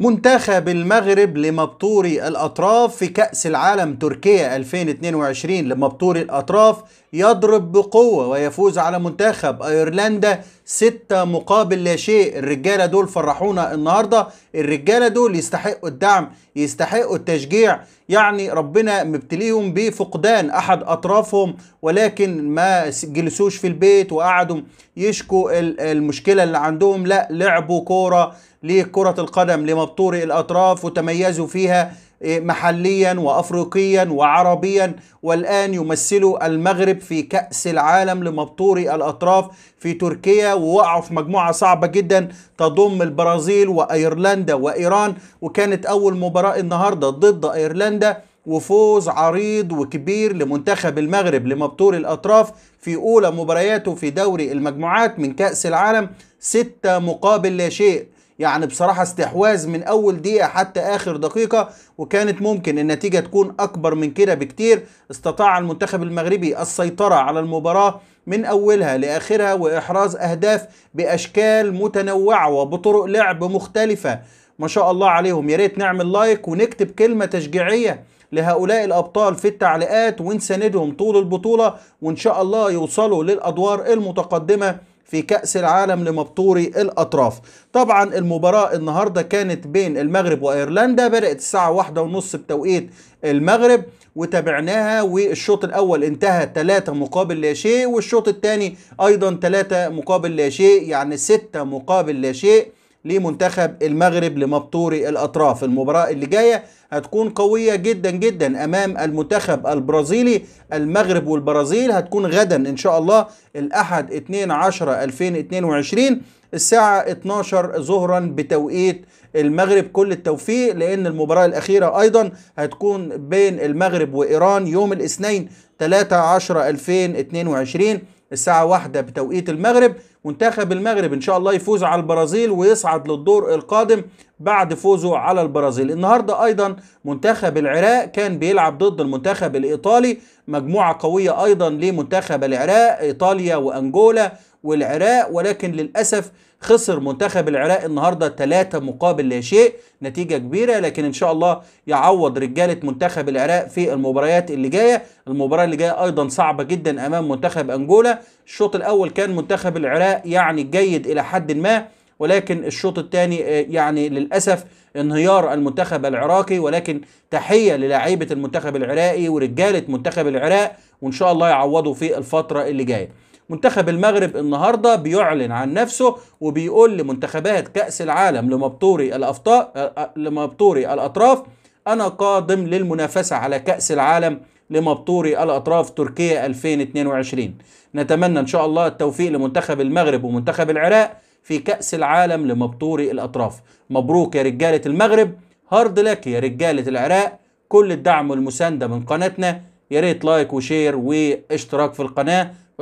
منتخب المغرب لمبطوري الأطراف في كأس العالم تركيا 2022 لمبطوري الأطراف يضرب بقوة ويفوز على منتخب أيرلندا ستة مقابل لا شيء الرجالة دول فرحونا النهاردة الرجالة دول يستحقوا الدعم يستحقوا التشجيع يعني ربنا مبتليهم بفقدان أحد أطرافهم ولكن ما جلسوش في البيت وقعدوا يشكوا المشكلة اللي عندهم لا لعبوا كورة لكرة القدم لمبطوري الأطراف وتميزوا فيها إيه، محليا وافريقيا وعربيا والان يمثلوا المغرب في كاس العالم لمبطوري الاطراف في تركيا ووقعوا في مجموعه صعبه جدا تضم البرازيل وايرلندا وايران وكانت اول مباراه النهارده ضد ايرلندا وفوز عريض وكبير لمنتخب المغرب لمبطول الأطراف في أولى مبارياته في دوري المجموعات من كأس العالم ستة مقابل لا شيء يعني بصراحة استحواذ من أول دقيقة حتى آخر دقيقة وكانت ممكن النتيجة تكون أكبر من كده بكتير استطاع المنتخب المغربي السيطرة على المباراة من أولها لآخرها وإحراز أهداف بأشكال متنوعة وبطرق لعب مختلفة ما شاء الله عليهم يا ريت نعمل لايك ونكتب كلمة تشجيعية لهؤلاء الأبطال في التعليقات ونساندهم طول البطولة وإن شاء الله يوصلوا للأدوار المتقدمة في كأس العالم لمبطوري الأطراف طبعا المباراة النهاردة كانت بين المغرب وإيرلندا بدأت الساعة واحدة ونص بتوقيت المغرب وتابعناها والشوط الأول انتهى 3 مقابل لا شيء والشوط الثاني أيضا 3 مقابل لا شيء يعني 6 مقابل لا شيء لمنتخب المغرب لمبطوري الأطراف المباراة اللي جاية هتكون قوية جدا جدا أمام المنتخب البرازيلي المغرب والبرازيل هتكون غدا إن شاء الله الأحد 2 10 2022 الساعة 12 ظهرا بتوقيت المغرب كل التوفيق لأن المباراة الأخيرة أيضا هتكون بين المغرب وإيران يوم الاثنين 3 10 2022 الساعة واحدة بتوقيت المغرب منتخب المغرب إن شاء الله يفوز على البرازيل ويصعد للدور القادم بعد فوزه على البرازيل النهاردة أيضا منتخب العراق كان بيلعب ضد المنتخب الإيطالي مجموعة قوية أيضا لمنتخب العراق إيطاليا وأنجولا والعراق ولكن للأسف خسر منتخب العراق النهارده ثلاثة مقابل لا شيء نتيجه كبيره لكن ان شاء الله يعوض رجاله منتخب العراق في المباريات اللي جايه المباراه اللي جايه ايضا صعبه جدا امام منتخب انجولا الشوط الاول كان منتخب العراق يعني جيد الى حد ما ولكن الشوط الثاني آه، يعني للاسف انهيار المنتخب العراقي ولكن تحيه للاعيبه المنتخب العراقي ورجاله منتخب العراق وان شاء الله يعوضوا في الفتره اللي جايه منتخب المغرب النهارده بيعلن عن نفسه وبيقول لمنتخبات كاس العالم لمبطوري الافطاء لمبطوري الاطراف انا قادم للمنافسه على كاس العالم لمبطوري الاطراف تركيا 2022 نتمنى ان شاء الله التوفيق لمنتخب المغرب ومنتخب العراق في كاس العالم لمبطوري الاطراف مبروك يا رجاله المغرب هارد لك يا رجاله العراق كل الدعم والمسانده من قناتنا يا ريت لايك وشير واشتراك في القناه